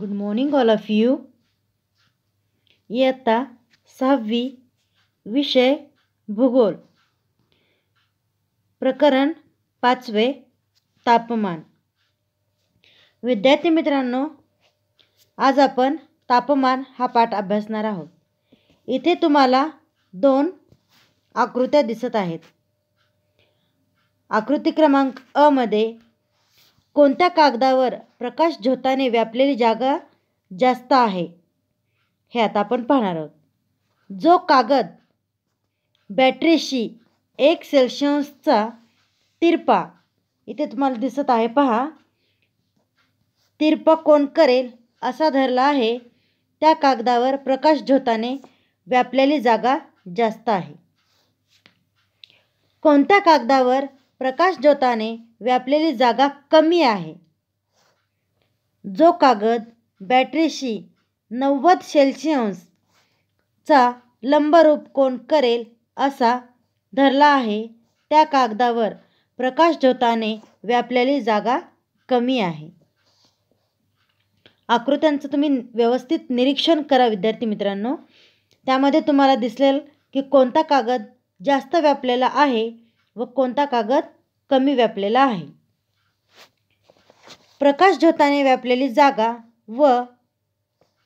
good morning all of you इयत्ता सहावी विषय भूगोल प्रकरण पाचवे तापमान विद्यार्थी मित्रांनो आज आपण तापमान हा पाठ अभ्यासणार आहोत इथे तुम्हाला दोन आकृत्या दिसत आहेत आकृती क्रमांक अमध्ये कोणत्या कागदावर प्रकाश झोताने व्यापलेली जागा जास्त आहे हे आता आपण पाहणार आहोत जो कागद बॅटरीशी एक सेल्शियसचा तिरपा इथे तुम्हाला दिसत आहे पहा तिरपा कोण करेल असा धरला आहे त्या कागदावर प्रकाश झोताने व्यापलेली जागा जास्त आहे कोणत्या कागदावर प्रकाश ज्योताने व्यापलेली जागा कमी आहे जो कागद बॅटरीशी नव्वद लंब लंबरूप कोण करेल असा धरला आहे त्या कागदावर प्रकाश ज्योताने व्यापलेली जागा कमी आहे आकृत्यांचं तुम्ही व्यवस्थित निरीक्षण करा विद्यार्थी मित्रांनो त्यामध्ये तुम्हाला दिसेल की कोणता कागद जास्त व्यापलेला आहे व कोणता कागद कमी व्यापलेला आहे प्रकाश व्यापलेली जागा व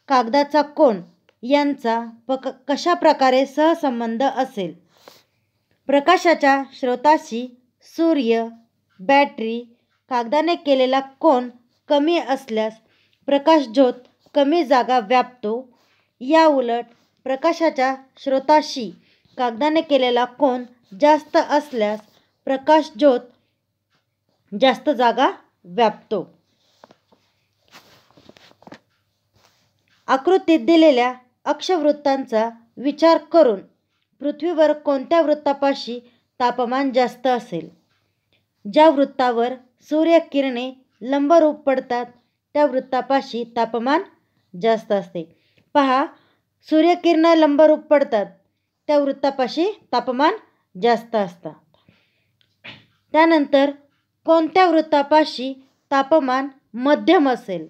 कागदाचा कोण यांचा प कशा प्रकारे सहसंबंध असेल प्रकाशाच्या श्रोताशी सूर्य बॅटरी कागदाने केलेला कोण कमी असल्यास प्रकाशज्योत कमी जागा व्यापतो या उलट प्रकाशाच्या श्रोताशी कागदाने केलेला कोण जास्त असल्यास प्रकाशज्योत जास्त जागा व्यापतो आकृतीत दिलेल्या अक्षवृत्तांचा विचार करून पृथ्वीवर कोणत्या वृत्तापाशी तापमान जास्त असेल ज्या वृत्तावर सूर्यकिरणे लंबरूप पडतात त्या वृत्तापाशी तापमान जास्त असते पहा सूर्यकिरणं लंबरूप पडतात त्या वृत्तापाशी तापमान जास्त असतात त्यानंतर कोणत्या वृत्तापाशी तापमान मध्यम असेल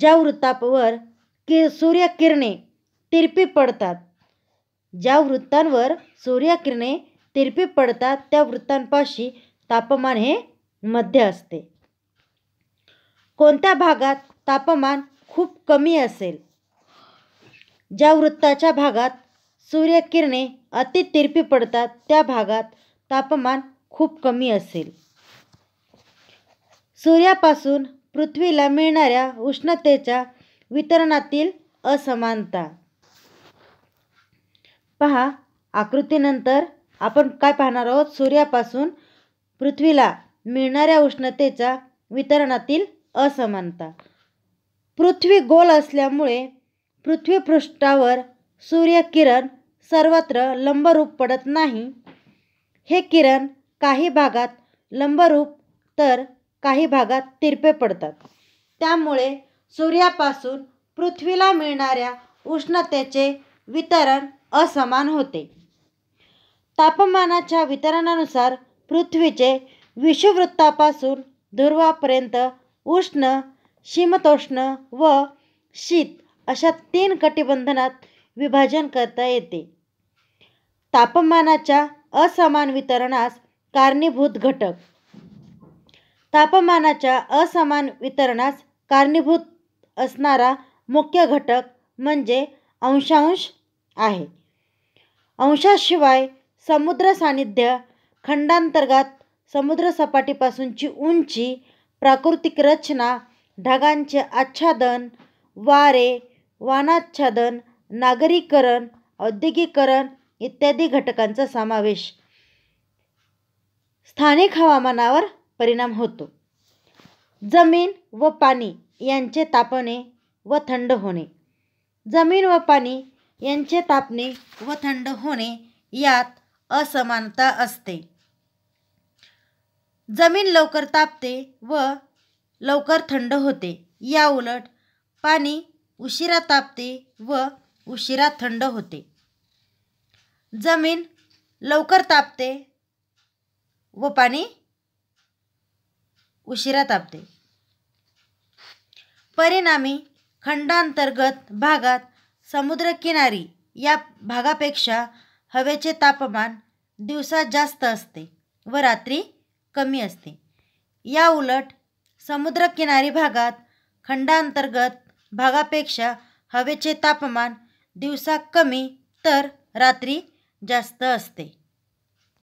ज्या वृत्तावर कि सूर्यकिरणे तिरपी पडतात ज्या वृत्तांवर सूर्यकिरणे तिरपी पडतात त्या वृत्तांपाशी तापमान हे मध्य असते कोणत्या भागात तापमान खूप कमी असेल ज्या वृत्ताच्या भागात सूर्यकिरणे अति तिरपी पडतात त्या भागात तापमान खूप कमी असेल सूर्यापासून पृथ्वीला मिळणाऱ्या उष्णतेच्या वितरणातील असमानता पहा आकृतीनंतर आपण काय पाहणार आहोत सूर्यापासून पृथ्वीला मिळणाऱ्या उष्णतेच्या वितरणातील असमानता पृथ्वी गोल असल्यामुळे पृथ्वीपृष्ठावर सूर्यकिरण सर्वत्र लंबरूप पडत नाही हे किरण काही भागात लंबरूप तर काही भागात तिरपे पडतात त्यामुळे सूर्यापासून पृथ्वीला मिळणाऱ्या उष्णतेचे वितरण असमान होते तापमानाच्या वितरणानुसार पृथ्वीचे विषुववृत्तापासून ध्रुवापर्यंत उष्ण शीमतोष्ण व शीत अशा तीन कटिबंधनात विभाजन करता येते तापमानाच्या असमान वितरणास कारणीभूत घटक तापमानाच्या असमान वितरणास कारणीभूत असणारा मुख्य घटक म्हणजे अंशांश आहे अंशाशिवाय समुद्र सानिध्य खंडांतर्गत समुद्रसपाटीपासूनची उंची प्राकृतिक रचना ढगांचे आच्छादन वारे वानाच्छादन नागरीकरण औद्योगिकरण इत्यादी घटकांचा समावेश स्थानिक हवामानावर परिणाम होतो जमीन व पाणी यांचे तापणे व थंड होणे जमीन व पाणी यांचे तापणे व थंड होणे यात असमानता असते जमीन लवकर तापते व लवकर थंड होते या उलट पाणी उशिरा तापते व उशिरा थंड होते जमीन लवकर तापते व पाणी उशिरा तापते परिणामी खंडांतर्गत भागात समुद्रकिनारी या भागापेक्षा हवेचे तापमान दिवसा जास्त असते व रात्री कमी असते या उलट समुद्रकिनारी भागात खंडांतर्गत भागापेक्षा हवेचे तापमान दिवसा कमी तर रात्री जास्त असते